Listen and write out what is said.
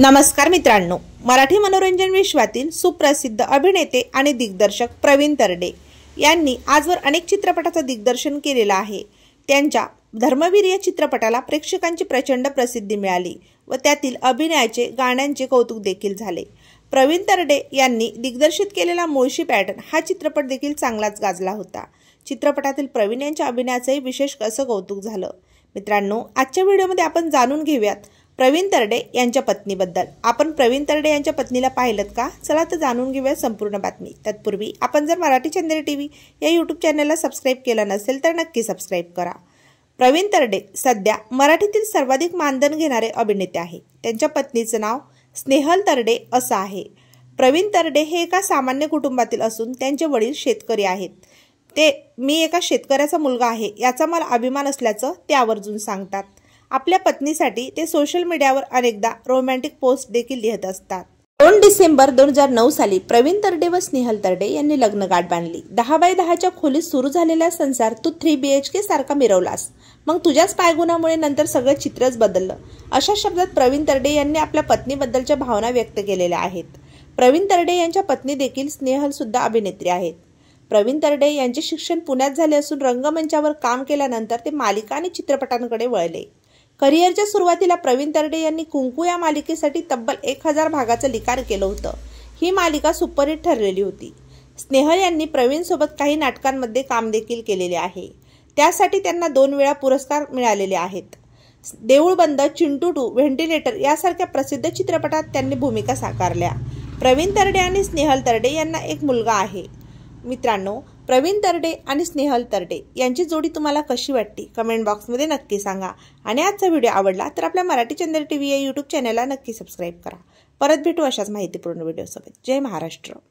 नमस्कार मित्रांनो मराठी मनोरंजन विश्वातील सुप्रसिद्ध अभिनेते आणि दिग्दर्शक प्रवीण तरडे यांनी आजवर अनेक चित्रपटाचं दिग्दर्शन केलेलं आहे त्यांच्या धर्मवीर या चित्रपटाला प्रेक्षकांची प्रचंड प्रसिद्धी मिळाली व त्यातील अभिनयाचे गाण्यांचे कौतुक देखील झाले प्रवीण तरडे यांनी दिग्दर्शित केलेला मुळशी पॅटर्न हा चित्रपट देखील चांगलाच गाजला होता चित्रपटातील प्रवीण यांच्या अभिनयाचंही विशेष असं कौतुक झालं मित्रांनो आजच्या व्हिडिओमध्ये आपण जाणून घेऊयात प्रवीण तरडे यांच्या पत्नीबद्दल आपण प्रवीण तरडे यांच्या पत्नीला पाहिलं का चला तर जाणून घेऊया संपूर्ण बातमी तत्पूर्वी आपण जर मराठी चंदेरी टी व्ही या यूट्यूब चॅनलला सबस्क्राईब केलं नसेल तर नक्की सबस्क्राईब करा प्रवीण तरडे सध्या मराठीतील सर्वाधिक मानधन घेणारे अभिनेते आहे त्यांच्या पत्नीचं नाव स्नेहल तरडे असं आहे प्रवीण तरडे हे एका सामान्य कुटुंबातील असून त्यांचे वडील शेतकरी आहेत ते मी एका शेतकऱ्याचा मुलगा आहे याचा मला अभिमान असल्याचं ते आवर्जून सांगतात आपल्या पत्नीसाठी ते सोशल मीडियावर अनेकदा रोमॅन्टिक पोस्ट देखील लिहित असतात दोन डिसेंबर दोन हजार नऊ साली प्रवीण तरडे व स्नेहल तरडे यांनी गाठ बांधली दहा बाय दहाच्या खोलीत सुरू झालेला संसार तू थ्री बी एच के सारखा मिरवलास मग तुझ्याच पायगुणामुळे नंतर सगळं चित्रच बदललं अशा शब्दात प्रवीण तरडे यांनी आपल्या पत्नीबद्दलच्या भावना व्यक्त केलेल्या आहेत प्रवीण तरडे यांच्या पत्नी देखील स्नेहल सुद्धा अभिनेत्री आहेत प्रवीण तरडे यांचे शिक्षण पुण्यात झाले असून रंगमंचावर काम केल्यानंतर ते मालिका आणि चित्रपटांकडे वळले करिअरच्या सुरुवातीला प्रवीण तरडे यांनी कुंकू या मालिकेसाठी तब्बल एक हजार भागाचं लिकार केलं होतं ही मालिका सुपरहिट ठरलेली होती स्नेहल यांनी प्रवीणसोबत काही नाटकांमध्ये काम देखील केलेले आहे त्यासाठी त्यांना दोन वेळा पुरस्कार मिळालेले आहेत देऊळ बंद चिंटू टू व्हेंटिलेटर यासारख्या प्रसिद्ध चित्रपटात त्यांनी भूमिका साकारल्या प्रवीण तरडे आणि स्नेहल तरडे यांना एक मुलगा आहे मित्रांनो प्रवीण तरडे आणि स्नेहल तरडे यांची जोडी तुम्हाला कशी वाटते कमेंट बॉक्समध्ये नक्की सांगा आणि आजचा व्हिडिओ आवडला तर आपल्या मराठी चंद्र टी व्ही या यूट्यूब चॅनलला नक्की सबस्क्राईब करा परत भेटू अशाच माहितीपूर्ण व्हिडिओसोबत जय महाराष्ट्र